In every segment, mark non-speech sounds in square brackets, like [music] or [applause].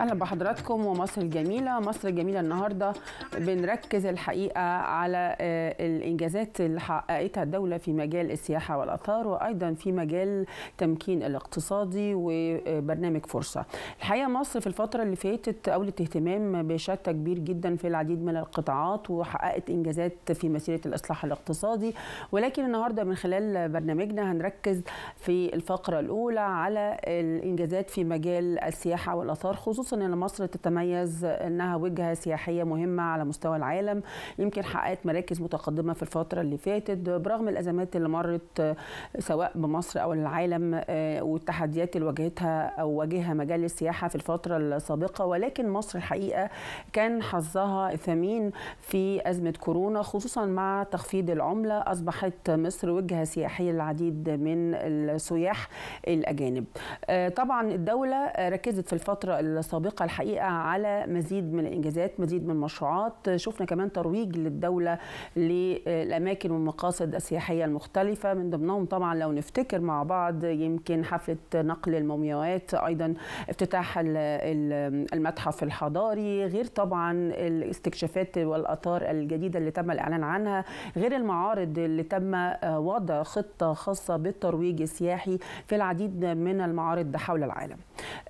اهلا بحضراتكم ومصر الجميله مصر الجميله النهارده بنركز الحقيقه على آه، الانجازات اللي حققتها الدوله في مجال السياحه والاثار وايضا في مجال التمكين الاقتصادي وبرنامج فرصه الحقيقه مصر في الفتره اللي فاتت اولت اهتمام بشتى كبير جدا في العديد من القطاعات وحققت انجازات في مسيره الاصلاح الاقتصادي ولكن النهارده من خلال برنامجنا هنركز في الفقره الاولى على الانجازات في مجال السياحه والاثار خصوصا خصوصا ان مصر تتميز انها وجهه سياحيه مهمه على مستوى العالم يمكن حققت مراكز متقدمه في الفتره اللي فاتت برغم الازمات اللي مرت سواء بمصر او العالم آه، والتحديات اللي واجهتها او واجهها مجال السياحه في الفتره السابقه ولكن مصر الحقيقه كان حظها ثمين في ازمه كورونا خصوصا مع تخفيض العمله اصبحت مصر وجهه سياحيه للعديد من السياح الاجانب آه، طبعا الدوله ركزت في الفتره السابقه سابقة الحقيقة على مزيد من الإنجازات مزيد من المشروعات شفنا كمان ترويج للدولة للأماكن والمقاصد السياحية المختلفة من ضمنهم طبعا لو نفتكر مع بعض يمكن حفلة نقل المومياوات أيضا افتتاح المتحف الحضاري غير طبعا الاستكشافات والأثار الجديدة اللي تم الإعلان عنها غير المعارض اللي تم آه، وضع خطة خاصة بالترويج السياحي في العديد من المعارض حول العالم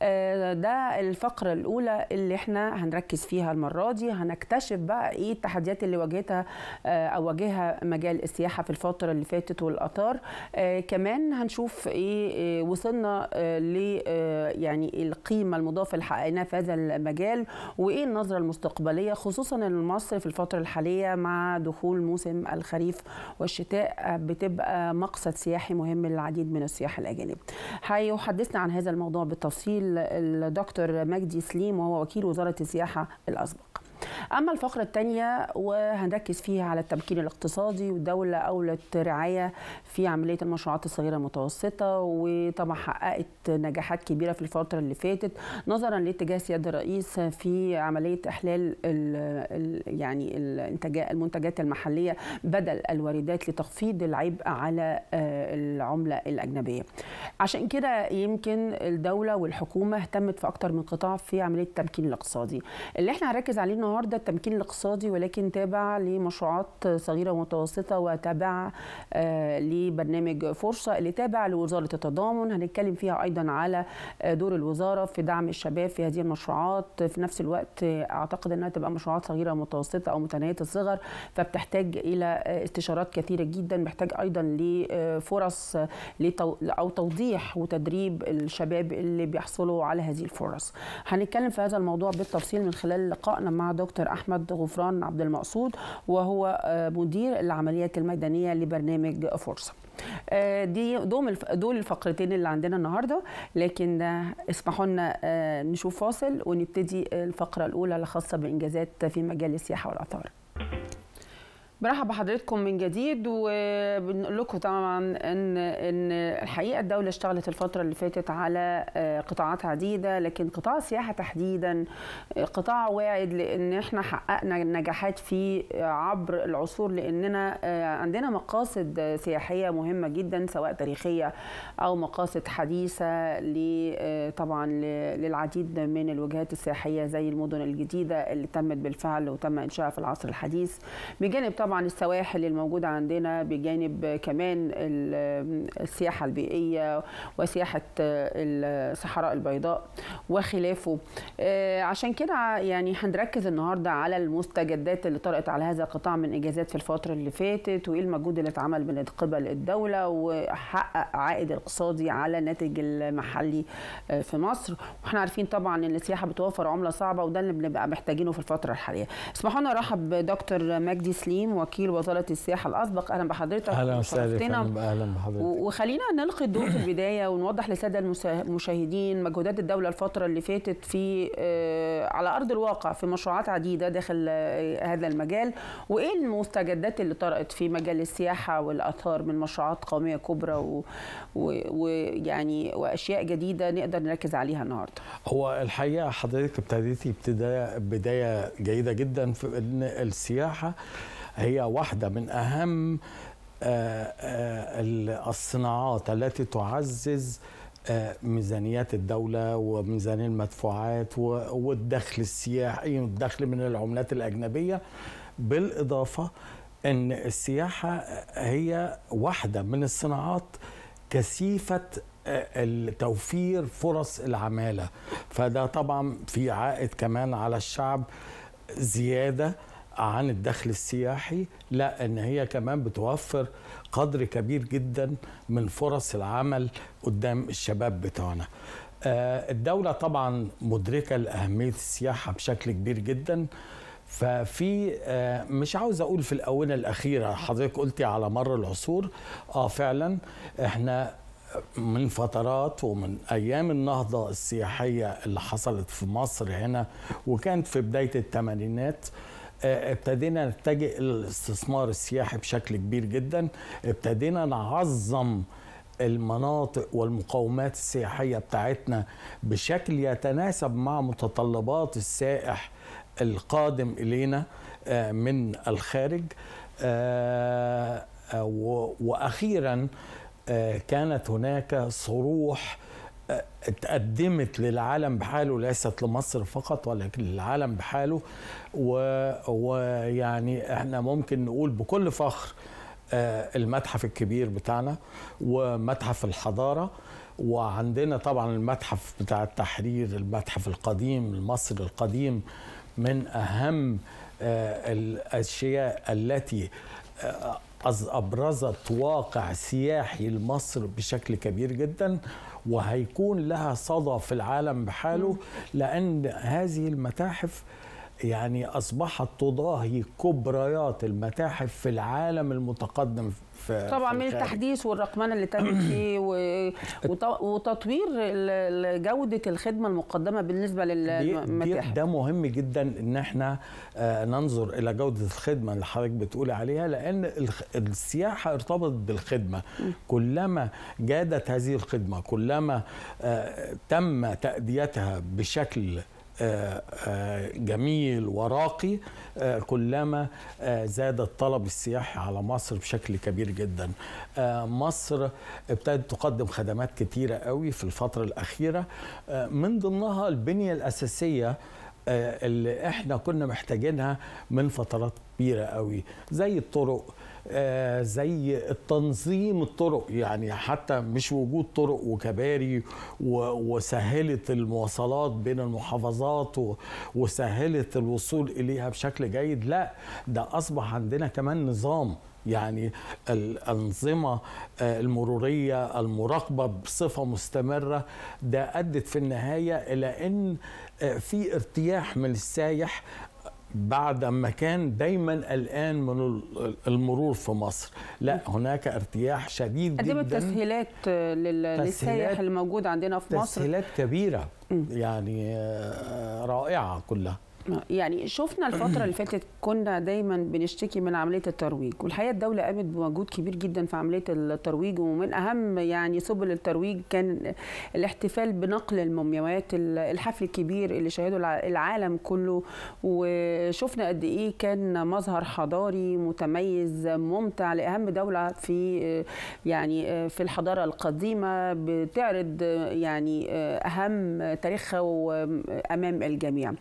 آه، ده الفقرة الفقرة الأولى اللي احنا هنركز فيها المرة دي هنكتشف بقى ايه التحديات اللي واجهتها آه، أو واجهها مجال السياحة في الفترة اللي فاتت والآثار آه، كمان هنشوف ايه آه، وصلنا ل يعني القيمة المضافة اللي حققناها في هذا المجال وايه النظرة المستقبلية خصوصا ان مصر في الفترة الحالية مع دخول موسم الخريف والشتاء بتبقى مقصد سياحي مهم للعديد من السياح الأجانب هيحدثنا عن هذا الموضوع بالتفصيل الدكتور ماجد مجدي سليم وهو وكيل وزارة السياحة الأسبق اما الفقره الثانيه وهنركز فيها على التمكين الاقتصادي والدوله اولت رعايه في عمليه المشروعات الصغيره المتوسطه وطبعا حققت نجاحات كبيره في الفتره اللي فاتت نظرا لاتجاه سياده الرئيس في عمليه احلال الـ الـ يعني الانتاجات المنتجات المحليه بدل الواردات لتخفيض العبء على آه، العمله الاجنبيه عشان كده يمكن الدوله والحكومه اهتمت في اكتر من قطاع في عمليه التمكين الاقتصادي اللي احنا هنركز عليه النهارده النهارده التمكين الاقتصادي ولكن تابع لمشروعات صغيره ومتوسطه وتابع آه، لبرنامج فرصه اللي تابع لوزاره التضامن هنتكلم فيها ايضا على آه، دور الوزاره في دعم الشباب في هذه المشروعات في نفس الوقت آه، اعتقد انها تبقى مشروعات صغيره ومتوسطه او متناهيه الصغر فبتحتاج الى استشارات كثيره جدا محتاج ايضا لفرص او توضيح وتدريب الشباب اللي بيحصلوا على هذه الفرص هنتكلم في هذا الموضوع بالتفصيل من خلال لقائنا مع دكتور دكتور احمد غفران عبد المقصود وهو آه، مدير العمليات الميدانيه لبرنامج فرصه آه، دي دوم دول الفقرتين اللي عندنا النهارده لكن آه، اسمحوا لنا نشوف فاصل ونبتدي الفقره الاولى الخاصه بانجازات في مجال السياحه والاثار مرحبا بحضرتكم من جديد وبنقول لكم طبعا ان ان الحقيقه الدوله اشتغلت الفتره اللي فاتت على آه، قطاعات عديده لكن قطاع السياحه تحديدا آه، قطاع واعد لان احنا حققنا نجاحات فيه آه، عبر العصور لاننا عندنا مقاصد سياحيه مهمه جدا سواء تاريخيه او مقاصد حديثه طبعا للعديد من الوجهات السياحيه زي المدن الجديده اللي تمت بالفعل وتم انشائها في العصر الحديث بجانب طبعا طبعا السواحل الموجودة عندنا بجانب كمان السياحة البيئية وسياحة الصحراء البيضاء وخلافه آه، عشان كده يعني هنركز النهاردة على المستجدات اللي طرقت على هذا القطاع من إجازات في الفترة اللي فاتت وإيه المجهود اللي اتعمل من قبل الدولة وحقق عائد اقتصادي على الناتج المحلي آه، في مصر واحنا عارفين طبعا ان السياحة بتوفر عملة صعبة وده اللي بنبقى محتاجينه في الفترة الحالية اسمحوا رحب ارحب بدكتور مجدي سليم وكيل وزاره السياحه الاسبق اهلا بحضرتك اهلا وسهلا اهلا بحضرتك وخلينا نلقي الضوء في البدايه ونوضح للساده المشاهدين مجهودات الدوله الفتره اللي فاتت في آه، على ارض الواقع في مشروعات عديده داخل آه، هذا المجال وايه المستجدات اللي طرأت في مجال السياحه والاثار من مشروعات قوميه كبرى ويعني واشياء جديده نقدر نركز عليها النهارده هو الحقيقه حضرتك ابتديتي ابتدايه بدايه جيده جدا في ان السياحه هي واحدة من أهم آه، آه، الصناعات التي تعزز آه، ميزانيات الدولة وميزانية المدفوعات والدخل السياحي والدخل من العملات الأجنبية بالإضافة أن السياحة هي واحدة من الصناعات كثيفة توفير فرص العمالة فده طبعا في عائد كمان على الشعب زيادة عن الدخل السياحي لا ان هي كمان بتوفر قدر كبير جدا من فرص العمل قدام الشباب بتوعنا آه، الدولة طبعا مدركة لأهمية السياحة بشكل كبير جدا ففي آه، مش عاوز اقول في الاونه الاخيره حضرتك قلتي على مر العصور اه فعلا احنا من فترات ومن ايام النهضه السياحيه اللي حصلت في مصر هنا وكانت في بدايه الثمانينات آه ابتدينا نتجه الى الاستثمار السياحي بشكل كبير جدا ابتدينا نعظم المناطق والمقومات السياحيه بتاعتنا بشكل يتناسب مع متطلبات السائح القادم الينا آه، من الخارج آه، آه، واخيرا كانت هناك صروح اتقدمت للعالم بحاله ليست لمصر فقط ولكن للعالم بحاله ويعني احنا ممكن نقول بكل فخر آه، المتحف الكبير بتاعنا ومتحف الحضاره وعندنا طبعا المتحف بتاع التحرير المتحف القديم المصري القديم من اهم آه، الاشياء التي آه، أبرزت واقع سياحي لمصر بشكل كبير جدا وهيكون لها صدى في العالم بحاله لأن هذه المتاحف يعني أصبحت تضاهي كبريات المتاحف في العالم المتقدم في طبعا في من التحديث والرقمنه اللي تمت [coughs] فيه وتطوير جوده الخدمه المقدمه بالنسبه للمتاحف ده مهم جدا ان احنا آه، ننظر الى جوده الخدمه اللي حضرتك بتقول عليها لان السياحه ارتبطت بالخدمه كلما جادت هذه الخدمه كلما آه، تم تاديتها بشكل آه، آه، جميل وراقي آه، كلما زاد الطلب السياحي على مصر بشكل كبير جدا مصر ابتدت تقدم خدمات كتيرة قوي في الفترة الأخيرة من ضمنها البنية الأساسية آه، اللي احنا كنا محتاجينها من فترات كبيره قوي زي الطرق آه، زي التنظيم الطرق يعني حتى مش وجود طرق وكباري وسهلت المواصلات بين المحافظات وسهلت الوصول اليها بشكل جيد لا ده اصبح عندنا كمان نظام يعني الأنظمة آه، المرورية المراقبة بصفة مستمرة ده أدت في النهاية إلى أن في ارتياح من السايح بعد ما كان دايما قلقان من المرور في مصر لا هناك ارتياح شديد جدا قدمت تسهيلات للسائح الموجود عندنا في مصر تسهيلات كبيره يعني آه، رائعه كلها يعني شفنا الفترة اللي فاتت كنا دايما بنشتكي من عملية الترويج والحقيقة الدولة قامت بمجهود كبير جدا في عملية الترويج ومن أهم يعني سبل الترويج كان الاحتفال بنقل المومياوات الحفل الكبير اللي شهده العالم كله وشفنا قد إيه كان مظهر حضاري متميز ممتع لأهم دولة في يعني في الحضارة القديمة بتعرض يعني أهم تاريخها أمام الجميع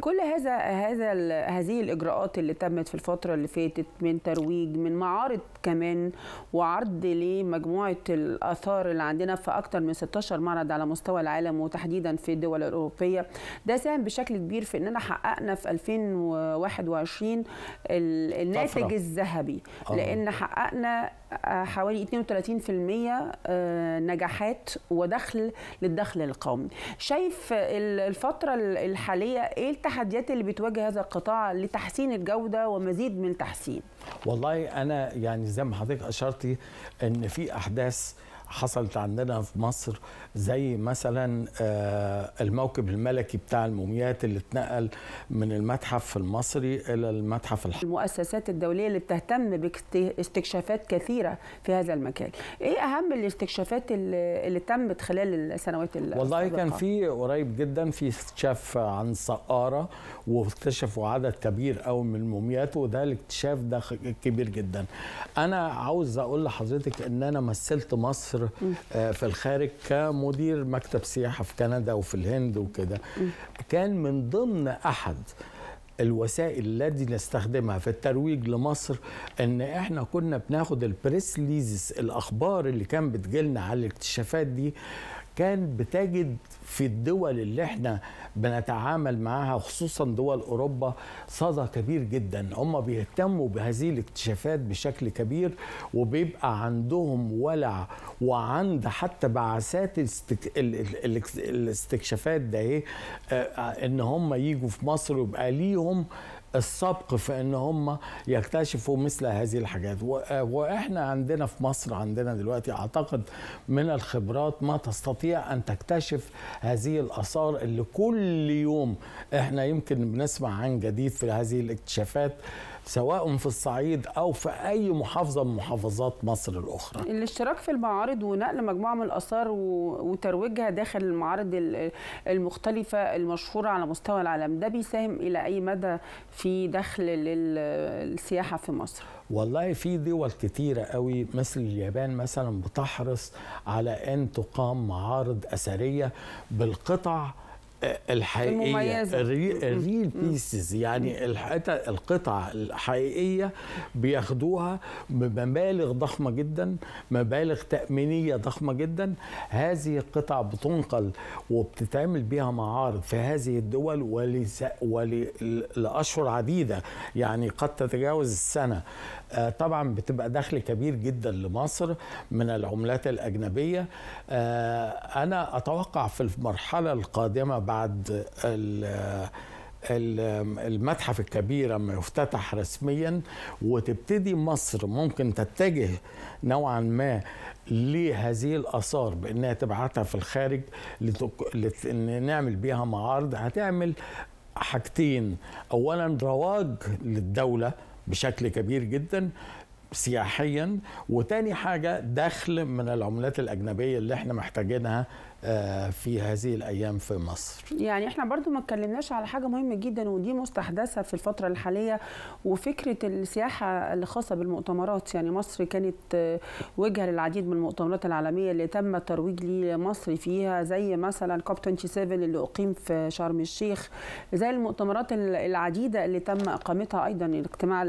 كل كل هذا هذا هذه الاجراءات اللي تمت في الفتره اللي فاتت من ترويج من معارض كمان وعرض لمجموعه الاثار اللي عندنا في اكثر من 16 معرض على مستوى العالم وتحديدا في الدول الاوروبيه ده ساهم بشكل كبير في اننا حققنا في 2021 الناتج الذهبي آه. لان حققنا آه، حوالي 32% آه، نجاحات ودخل للدخل القومي شايف الفترة الحالية ايه التحديات اللي بتواجه هذا القطاع لتحسين الجودة ومزيد من تحسين والله انا يعني زي ما حضرتك اشرتي ان في احداث حصلت عندنا في مصر زي مثلا آه، الموكب الملكي بتاع الموميات اللي اتنقل من المتحف المصري الى المتحف الحر. المؤسسات الدوليه اللي بتهتم باستكشافات كثيره في هذا المكان ايه اهم الاستكشافات اللي, اللي تمت خلال السنوات السابقه والله كان في قريب جدا في استكشاف عن سقاره واكتشفوا عدد كبير قوي من الموميات وده الاكتشاف ده كبير جدا انا عاوز اقول لحضرتك ان انا مثلت مصر مصر آه، في الخارج كمدير مكتب سياحه في كندا وفي الهند وكده كان من ضمن احد الوسائل التي نستخدمها في الترويج لمصر ان احنا كنا بناخد البريس ليزس الاخبار اللي كان بتجيلنا على الاكتشافات دي كان بتجد في الدول اللي احنا بنتعامل معاها خصوصا دول اوروبا صدى كبير جدا هم بيهتموا بهذه الاكتشافات بشكل كبير وبيبقى عندهم ولع وعند حتى بعثات الاستك... الاستكشافات ده ايه آه، آه، ان هم يجوا في مصر ويبقى ليهم السبق في ان هم يكتشفوا مثل هذه الحاجات واحنا عندنا في مصر عندنا دلوقتي اعتقد من الخبرات ما تستطيع ان تكتشف هذه الاثار اللي كل يوم احنا يمكن بنسمع عن جديد في هذه الاكتشافات سواء في الصعيد أو في أي محافظة من محافظات مصر الأخرى الاشتراك في المعارض ونقل مجموعة من الآثار وترويجها داخل المعارض المختلفة المشهورة على مستوى العالم ده بيساهم إلى أي مدى في دخل للسياحة في مصر؟ والله في دول كتيرة قوي مثل اليابان مثلا بتحرص على أن تقام معارض أثرية بالقطع الحقيقيه المميزة. الريل بيسز يعني الحتة القطع الحقيقيه بياخدوها بمبالغ ضخمه جدا مبالغ تامينيه ضخمه جدا هذه القطع بتنقل وبتتعمل بها معارض في هذه الدول ولاشهر عديده يعني قد تتجاوز السنه آه، طبعا بتبقى دخل كبير جدا لمصر من العملات الاجنبيه آه، انا اتوقع في المرحله القادمه بعد بعد المتحف الكبير ما يفتتح رسميا وتبتدي مصر ممكن تتجه نوعا ما لهذه الاثار بانها تبعتها في الخارج لتك... لت... نعمل بيها معارض هتعمل حاجتين اولا رواج للدوله بشكل كبير جدا سياحيا وتاني حاجة دخل من العملات الأجنبية اللي احنا محتاجينها آه، في هذه الأيام في مصر يعني احنا برضو ما اتكلمناش على حاجة مهمة جدا ودي مستحدثة في الفترة الحالية وفكرة السياحة الخاصة بالمؤتمرات يعني مصر كانت آه، وجهة للعديد من المؤتمرات العالمية اللي تم الترويج لمصر فيها زي مثلا كوب 27 اللي أقيم في شرم الشيخ زي المؤتمرات العديدة اللي تم إقامتها أيضا الاجتماع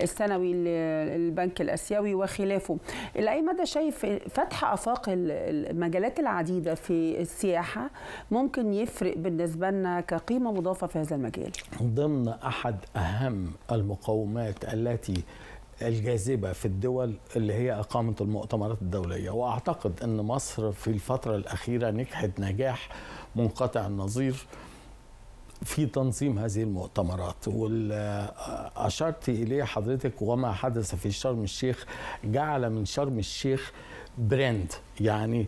السنوي اللي البنك الاسيوي وخلافه الى اي مدى شايف فتح افاق المجالات العديده في السياحه ممكن يفرق بالنسبه لنا كقيمه مضافه في هذا المجال ضمن احد اهم المقومات التي الجاذبة في الدول اللي هي إقامة المؤتمرات الدولية وأعتقد أن مصر في الفترة الأخيرة نجحت نجاح منقطع النظير في تنظيم هذه المؤتمرات والأشرت إليه حضرتك وما حدث في شرم الشيخ جعل من شرم الشيخ براند يعني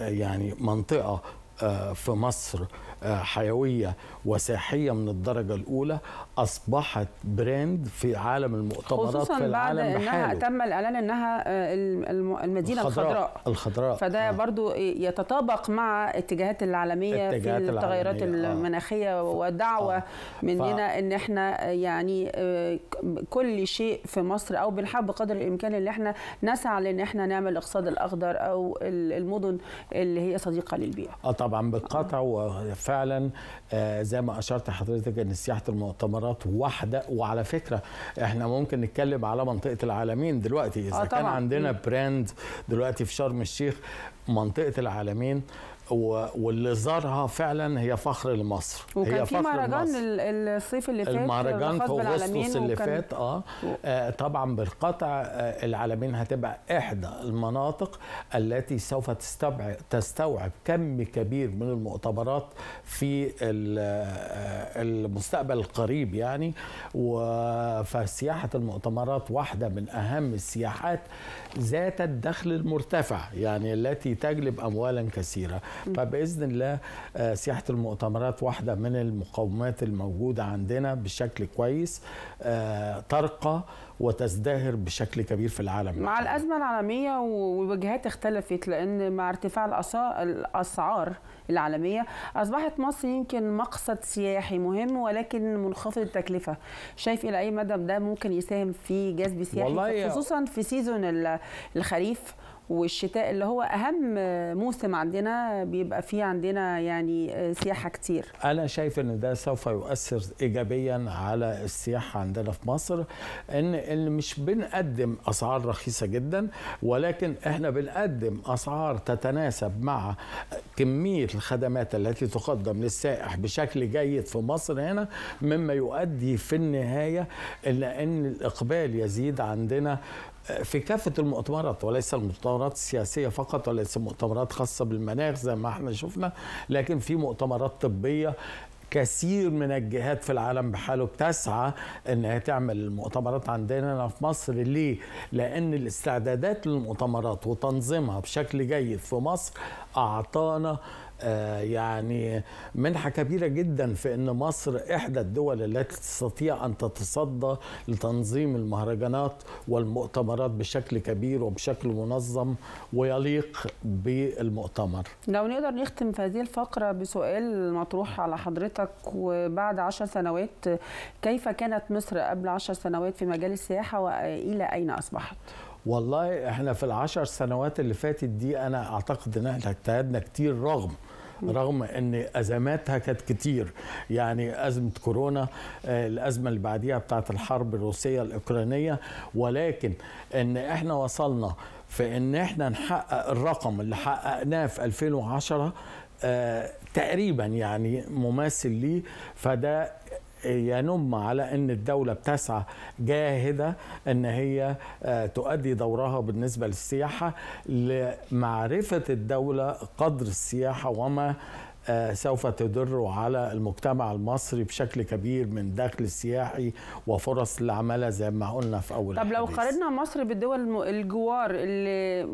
يعني منطقة آه، في مصر حيويه وساحيه من الدرجه الاولى اصبحت براند في عالم المؤتمرات في العالم بعد انها بحاله. تم الاعلان انها آه، المدينه الخضراء الخضراء, الخضراء. فده آه. برضو يتطابق مع اتجاهات العالميه اتجاهات في التغيرات العالمية. المناخيه آه. ودعوه آه. مننا ف... ان احنا آه، يعني آه، كل شيء في مصر او بنحاول بقدر الامكان ان احنا نسعى لان احنا نعمل الاقتصاد الاخضر او المدن اللي هي صديقه للبيئه اه طبعا بالقطع آه. وف فعلا آه، زي ما اشرت حضرتك ان سياحه المؤتمرات واحده وعلى فكره احنا ممكن نتكلم على منطقه العالمين دلوقتي اذا آه كان عندنا براند دلوقتي في شرم الشيخ منطقه العالمين واللي زارها فعلا هي فخر لمصر وكان هي في مهرجان الصيف اللي فات المهرجان في اغسطس اللي وكان... فات آه. اه طبعا بالقطع آه هتبقى احدى المناطق التي سوف تستوعب تستوعب كم كبير من المؤتمرات في آه، المستقبل القريب يعني فسياحه المؤتمرات واحده من اهم السياحات ذات الدخل المرتفع يعني التي تجلب اموالا كثيره فباذن طيب، الله آه، سياحه المؤتمرات واحده من المقومات الموجوده عندنا بشكل كويس آه، ترقى وتزدهر بشكل كبير في العالم مع الازمه العالميه ووجهات اختلفت لان مع ارتفاع الاسعار العالميه اصبحت مصر يمكن مقصد سياحي مهم ولكن منخفض التكلفه شايف الى إيه اي مدى ده ممكن يساهم في جذب سياحي خصوصا في سيزون الخريف والشتاء اللي هو اهم موسم عندنا بيبقى فيه عندنا يعني آه، سياحه كتير انا شايف ان ده سوف يؤثر ايجابيا على السياحه عندنا في مصر ان ان مش بنقدم اسعار رخيصه جدا ولكن احنا بنقدم اسعار تتناسب مع كميه الخدمات التي تقدم للسائح بشكل جيد في مصر هنا مما يؤدي في النهايه الى ان الاقبال يزيد عندنا في كافة المؤتمرات وليس المؤتمرات السياسية فقط وليس مؤتمرات خاصة بالمناخ زي ما احنا شفنا لكن في مؤتمرات طبية كثير من الجهات في العالم بحاله بتسعى انها تعمل المؤتمرات عندنا هنا في مصر ليه؟ لان الاستعدادات للمؤتمرات وتنظيمها بشكل جيد في مصر اعطانا آه، يعني منحة كبيرة جدا في أن مصر إحدى الدول التي تستطيع أن تتصدى لتنظيم المهرجانات والمؤتمرات بشكل كبير وبشكل منظم ويليق بالمؤتمر لو نقدر نختم في هذه الفقرة بسؤال مطروح على حضرتك وبعد عشر سنوات كيف كانت مصر قبل عشر سنوات في مجال السياحة وإلى أين أصبحت؟ والله احنا في العشر سنوات اللي فاتت دي انا اعتقد ان احنا اجتهدنا كتير رغم رغم ان ازماتها كانت كتير يعني ازمه كورونا آه، الازمه اللي بعديها بتاعت الحرب الروسيه الاوكرانيه ولكن ان احنا وصلنا في ان احنا نحقق الرقم اللي حققناه في 2010 آه، تقريبا يعني مماثل ليه فده ينم على ان الدوله بتسعى جاهده ان هي آه، تؤدي دورها بالنسبه للسياحه لمعرفه الدوله قدر السياحه وما آه، سوف تدر على المجتمع المصري بشكل كبير من دخل سياحي وفرص العماله زي ما قلنا في اول طب الحديث. لو قارنا مصر بالدول الجوار اللي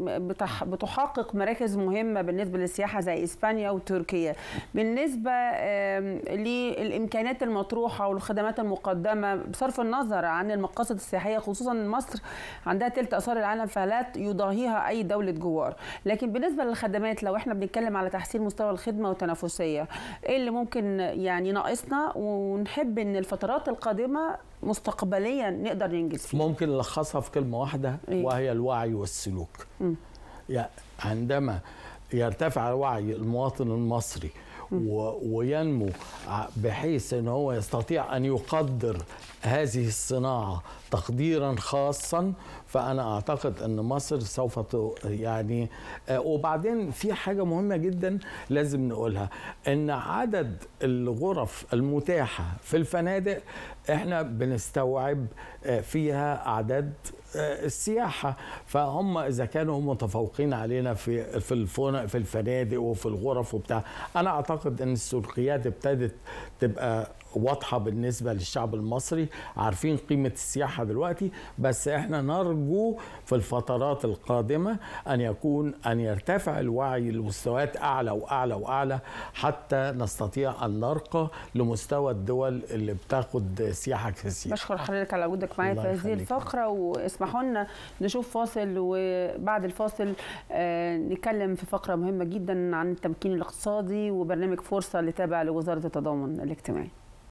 بتحقق مراكز مهمه بالنسبه للسياحه زي اسبانيا وتركيا بالنسبه للامكانيات المطروحه والخدمات المقدمه بصرف النظر عن المقاصد السياحيه خصوصا مصر عندها ثلث اثار العالم فلا يضاهيها اي دوله جوار لكن بالنسبه للخدمات لو احنا بنتكلم على تحسين مستوى الخدمه وتنفس التنافسيه ايه اللي ممكن يعني ناقصنا ونحب ان الفترات القادمه مستقبليا نقدر ننجز فيها ممكن نلخصها في كلمه واحده إيه؟ وهي الوعي والسلوك يعني عندما يرتفع وعي المواطن المصري وينمو بحيث ان هو يستطيع ان يقدر هذه الصناعه تقديرا خاصا فانا اعتقد ان مصر سوف يعني وبعدين في حاجه مهمه جدا لازم نقولها ان عدد الغرف المتاحه في الفنادق احنا بنستوعب آه، فيها اعداد آه، السياحه فهم اذا كانوا متفوقين علينا في في الفنادق في الفنادق وفي الغرف وبتاع انا اعتقد ان السلوكيات ابتدت تبقى واضحه بالنسبه للشعب المصري عارفين قيمه السياحه دلوقتي بس احنا نرجو في الفترات القادمه ان يكون ان يرتفع الوعي لمستويات اعلى واعلى واعلى حتى نستطيع ان نرقى لمستوى الدول اللي بتاخد السياحه الكثير بشكر حضرتك على وجودك معايا في هذه الفقره واسمحوا لنا نشوف فاصل وبعد الفاصل آه، نتكلم في فقره مهمه جدا عن التمكين الاقتصادي وبرنامج فرصه اللي تابع لوزاره التضامن الاجتماعي